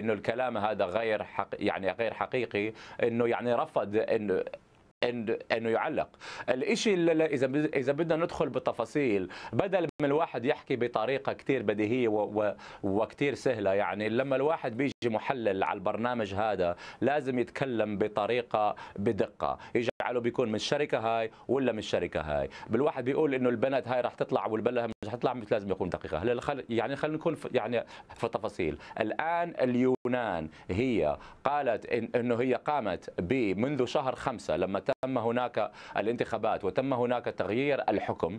انه الكلام هذا غير حق يعني غير حقيقي انه يعني رفض انه انه يعلق الشيء اذا اذا بدنا ندخل بالتفاصيل بدل ما الواحد يحكي بطريقه كثير بديهيه وكثير سهله يعني لما الواحد بيجي محلل على البرنامج هذا لازم يتكلم بطريقه بدقه يجعله بيكون من الشركه هاي ولا من الشركه هاي بالواحد بيقول انه البنات هاي رح تطلع والبلها مش حتطلع مش لازم يكون دقيقه هلا خل... يعني خلينا نكون في... يعني في التفاصيل الان اليونان هي قالت إن... انه هي قامت منذ شهر خمسة لما تم هناك الانتخابات وتم هناك تغيير الحكم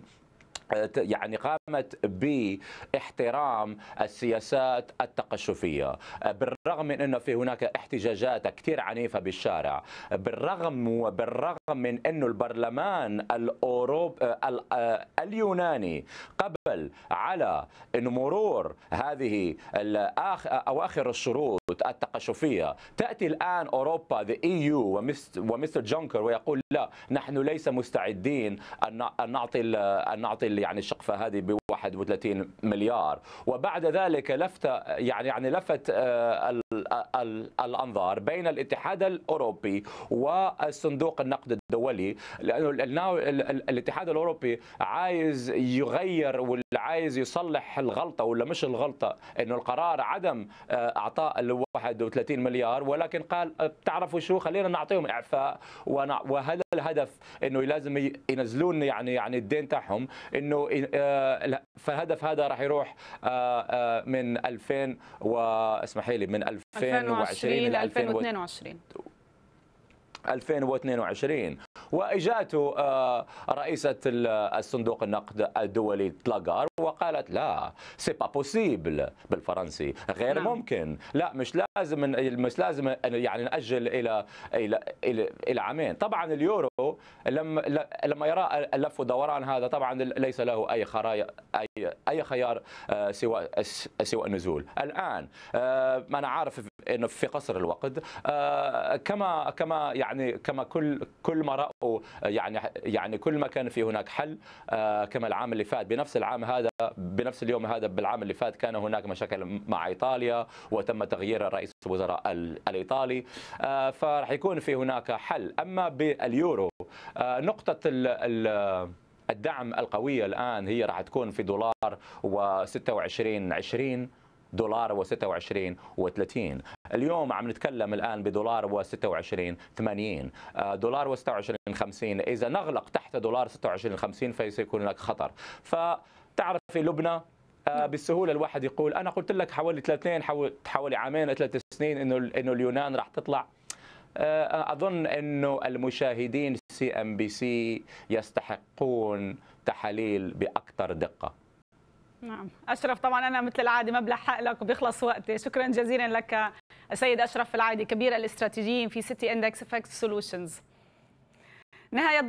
أه، يعني قام قامت باحترام السياسات التقشفيه بالرغم من انه في هناك احتجاجات كثير عنيفه بالشارع بالرغم وبالرغم من انه البرلمان الاوروبي آه، اليوناني قبل على انه مرور هذه اواخر الشروط التقشفيه تاتي الان اوروبا ذا اي يو ومستر جونكر ويقول لا نحن ليس مستعدين ان نعطي ان نعطي يعني الشقفه هذه 31 مليار وبعد ذلك لفت يعني يعني لفت آه، آه، الانظار بين الاتحاد الاوروبي والصندوق النقد الدولي لانه الاتحاد الاوروبي عايز يغير والعايز يصلح الغلطه ولا مش الغلطه انه القرار عدم آه، اعطاء ال 31 مليار ولكن قال بتعرفوا شو خلينا نعطيهم اعفاء وهذا الهدف انه لازم ينزلون يعني يعني الدين تاعهم انه آه، فالهدف هذا راح يروح آه، آه، من 2000 واسمحي لي من 2020 ل 2022 2022 واجاته رئيسه الصندوق النقد الدولي تلاغار وقالت لا سي با بوسيبل بالفرنسي غير نعم. ممكن لا مش لازم مش لازم يعني ناجل الى الى الى, إلى عامين طبعا اليورو لما لما يرى اللف ودوران هذا طبعا ليس له اي خرايا اي اي خيار آه، سوى آه، سوى النزول الان آه، ما انا عارف في قصر الوقت آه، كما كما يعني كما كل كل ما راوا يعني يعني كل ما كان في هناك حل آه، كما العام اللي فات بنفس العام هذا بنفس اليوم هذا بالعام اللي فات كان هناك مشاكل مع ايطاليا وتم تغيير رئيس الوزراء الايطالي آه، فراح يكون في هناك حل اما باليورو نقطه ال الدعم القويه الان هي راح تكون في دولار و26 20 دولار و26 و30 اليوم عم نتكلم الان بدولار و26 80 آه، دولار و26 50 اذا نغلق تحت دولار 26 50 فسيكون هناك خطر فتعرف في لبنى آه، نعم. بالسهوله الواحد يقول انا قلت لك حوالي ثلاثين حوالي عامين ثلاث سنين انه انه اليونان راح تطلع آه، اظن انه المشاهدين سي ام بي سي يستحقون تحاليل باكثر دقه نعم أشرف طبعا أنا مثل العادة ما بلحق لك وبيخلص وقتي شكرا جزيلا لك السيد أشرف العادي كبير الاستراتيجيين في سيتي اندكس افكت سولوشنز نهاية